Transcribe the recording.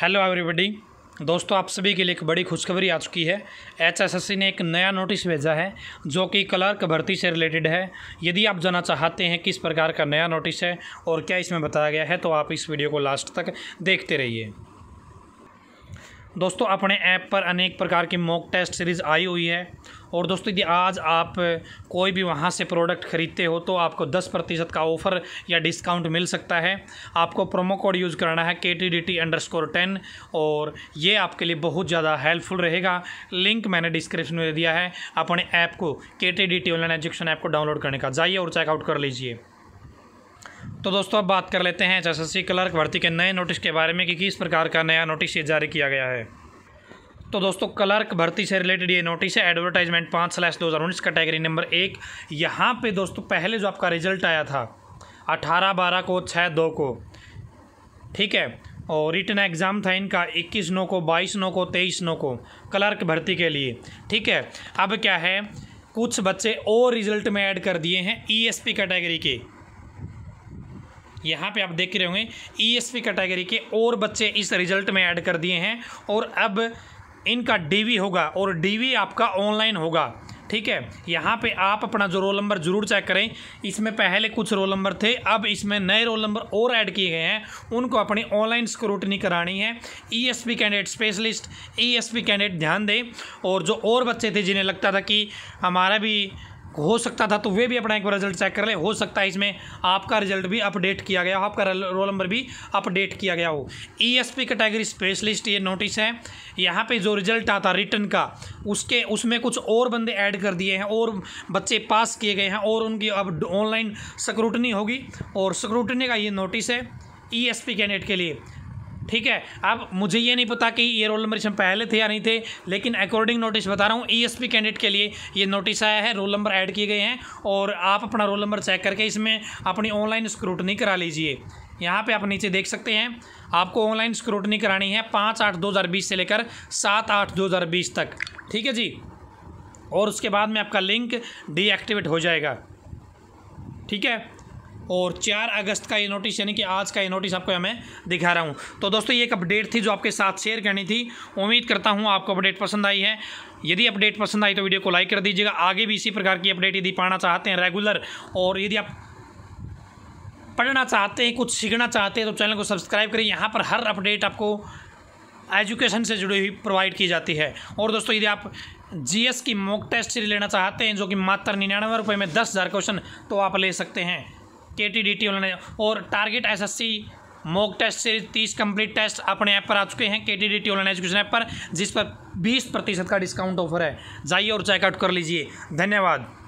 hello everybody दोस्तों आप सभी के लिए एक बड़ी खुशखबरी आ चुकी है एचएसएससी ने एक नया नोटिस भेजा है जो कि क्लर्क भर्ती से रिलेटेड है यदि आप जानना चाहते हैं किस प्रकार का नया नोटिस है और क्या इसमें बताया गया है तो आप इस वीडियो को लास्ट तक देखते रहिए दोस्तों अपने ऐप पर अनेक प्रकार की मॉक टेस्ट सीरीज़ आई हुई है और दोस्तों यदि आज आप कोई भी वहाँ से प्रोडक्ट ख़रीदते हो तो आपको 10 प्रतिशत का ऑफ़र या डिस्काउंट मिल सकता है आपको प्रोमो कोड यूज़ करना है K T D T underscore ten और ये आपके लिए बहुत ज़्यादा हेल्पफुल रहेगा लिंक मैंने डिस्क्रिप्शन में दे दिया है अपने ऐप को K T D T online education app को डाउनलोड करने का जाइए और चेकआउट कर लीजिए तो दोस्तों अब बात कर लेते हैं एच एस क्लर्क भर्ती के नए नोटिस के बारे में कि किस प्रकार का नया नोटिस ये जारी किया गया है तो दोस्तों क्लर्क भर्ती से रिलेटेड ये नोटिस है एडवर्टाइजमेंट पाँच स्लैश दो हज़ार उन्नीस कैटेगरी नंबर एक यहाँ पे दोस्तों पहले जो आपका रिजल्ट आया था अठारह बारह को छः दो को ठीक है और रिटर्न एग्ज़ाम था इनका इक्कीस नौ को बाईस नौ को तेईस नौ को क्लर्क भर्ती के लिए ठीक है अब क्या है कुछ बच्चे और रिजल्ट में ऐड कर दिए हैं ई e कैटेगरी के यहाँ पे आप देख रहे होंगे ई e कैटेगरी के और बच्चे इस रिजल्ट में ऐड कर दिए हैं और अब इनका डीवी होगा और डीवी आपका ऑनलाइन होगा ठीक है यहाँ पे आप अपना जो रोल नंबर जरूर चेक करें इसमें पहले कुछ रोल नंबर थे अब इसमें नए रोल नंबर और ऐड किए गए हैं उनको अपनी ऑनलाइन स्क्रूटनी करानी है ESP candidate specialist ESP candidate ध्यान दें और जो और बच्चे थे जिन्हें लगता था कि हमारा भी हो सकता था तो वे भी अपना एक बार रिजल्ट चेक कर ले हो सकता है इसमें आपका रिजल्ट भी अपडेट किया गया हो आपका रोल नंबर भी अपडेट किया गया हो ईएसपी कैटेगरी स्पेशलिस्ट ये नोटिस है यहाँ पे जो रिजल्ट आता रिटर्न का उसके उसमें कुछ और बंदे ऐड कर दिए हैं और बच्चे पास किए गए हैं और उनकी अब ऑनलाइन स्क्रूटनी होगी और स्क्रूटनी का ये नोटिस है ईएसपी e कैंडिडेट के लिए ठीक है अब मुझे ये नहीं पता कि ये रोल नंबर इसमें पहले थे या नहीं थे लेकिन अकॉर्डिंग नोटिस बता रहा हूँ ईएसपी e कैंडिडेट के लिए ये नोटिस आया है रोल नंबर ऐड किए गए हैं और आप अपना रोल नंबर चेक करके इसमें अपनी ऑनलाइन स्क्रूटनी करा लीजिए यहाँ पे आप नीचे देख सकते हैं आपको ऑनलाइन स्क्रूटनी करानी है पाँच आठ दो हज़ार बीस से लेकर सात आठ दो हज़ार बीस तक ठीक है जी और उसके बाद में आपका लिंक डीएक्टिवेट हो जाएगा ठीक है और चार अगस्त का ये नोटिस यानी कि आज का ये नोटिस आपको मैं दिखा रहा हूँ तो दोस्तों ये एक अपडेट थी जो आपके साथ शेयर करनी थी उम्मीद करता हूँ आपको अपडेट पसंद आई है यदि अपडेट पसंद आई तो वीडियो को लाइक कर दीजिएगा आगे भी इसी प्रकार की अपडेट यदि पाना चाहते हैं रेगुलर और यदि आप पढ़ना चाहते हैं कुछ सीखना चाहते हैं तो चैनल को सब्सक्राइब करें यहाँ पर हर अपडेट आपको एजुकेशन से जुड़ी हुई प्रोवाइड की जाती है और दोस्तों यदि आप जीएस की मॉक टेस्ट सीरीज लेना चाहते हैं जो कि मात्र निन्यानवे रुपये में दस हज़ार क्वेश्चन तो आप ले सकते हैं के टी डी टी वाले और target S S C mock test series तीस कंप्लीट टेस्ट अपने ऐप पर आ चुके हैं K T D T online education app पर जिस पर बीस प्रतिशत का डिस्काउंट ऑफर है जाइए और चेकआउट कर लीजिए धन्यवाद